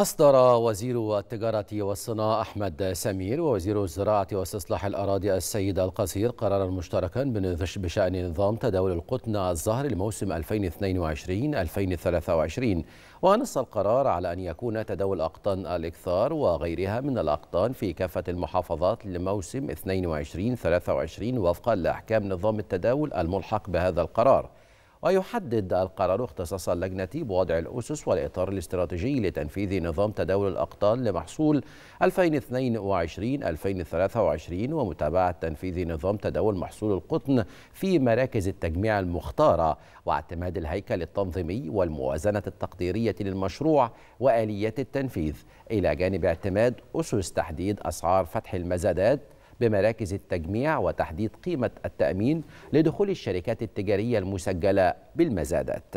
أصدر وزير التجارة والصناعة أحمد سمير ووزير الزراعة واستصلاح الأراضي السيد القصير قرارا مشتركا بشأن نظام تداول القطن الزهر لموسم 2022-2023 ونص القرار على أن يكون تداول أقطان الإكثار وغيرها من الأقطان في كافة المحافظات لموسم 22-23 وفقا لأحكام نظام التداول الملحق بهذا القرار ويحدد القرار اختصاص اللجنة بوضع الأسس والإطار الاستراتيجي لتنفيذ نظام تداول الأقطان لمحصول 2022-2023 ومتابعة تنفيذ نظام تداول محصول القطن في مراكز التجميع المختارة واعتماد الهيكل التنظيمي والموازنة التقديرية للمشروع وآليات التنفيذ إلى جانب اعتماد أسس تحديد أسعار فتح المزادات بمراكز التجميع وتحديد قيمة التأمين لدخول الشركات التجارية المسجلة بالمزادات